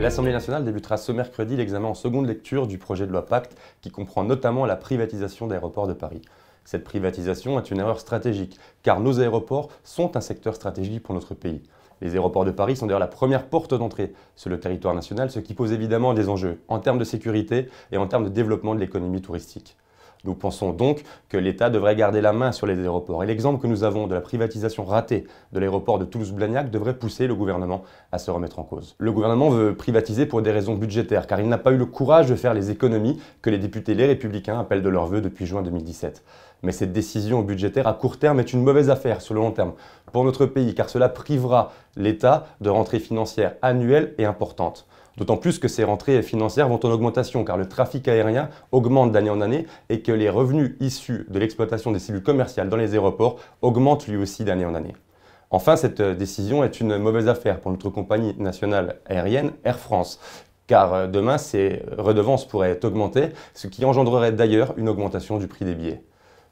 L'Assemblée nationale débutera ce mercredi l'examen en seconde lecture du projet de loi Pacte qui comprend notamment la privatisation d'aéroports de Paris. Cette privatisation est une erreur stratégique car nos aéroports sont un secteur stratégique pour notre pays. Les aéroports de Paris sont d'ailleurs la première porte d'entrée sur le territoire national, ce qui pose évidemment des enjeux en termes de sécurité et en termes de développement de l'économie touristique. Nous pensons donc que l'État devrait garder la main sur les aéroports. Et l'exemple que nous avons de la privatisation ratée de l'aéroport de Toulouse-Blagnac devrait pousser le gouvernement à se remettre en cause. Le gouvernement veut privatiser pour des raisons budgétaires, car il n'a pas eu le courage de faire les économies que les députés les républicains appellent de leur vœu depuis juin 2017. Mais cette décision budgétaire à court terme est une mauvaise affaire sur le long terme pour notre pays, car cela privera l'État de rentrées financières annuelles et importantes. D'autant plus que ces rentrées financières vont en augmentation car le trafic aérien augmente d'année en année et que les revenus issus de l'exploitation des cellules commerciales dans les aéroports augmentent lui aussi d'année en année. Enfin, cette décision est une mauvaise affaire pour notre compagnie nationale aérienne Air France, car euh, demain, ces redevances pourraient augmenter, ce qui engendrerait d'ailleurs une augmentation du prix des billets.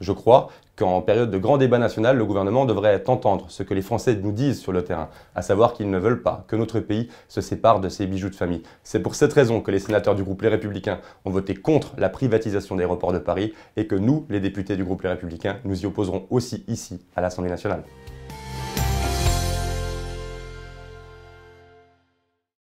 Je crois qu'en période de grand débat national, le gouvernement devrait entendre ce que les Français nous disent sur le terrain, à savoir qu'ils ne veulent pas que notre pays se sépare de ses bijoux de famille. C'est pour cette raison que les sénateurs du groupe Les Républicains ont voté contre la privatisation des aéroports de Paris et que nous, les députés du groupe Les Républicains, nous y opposerons aussi ici à l'Assemblée nationale.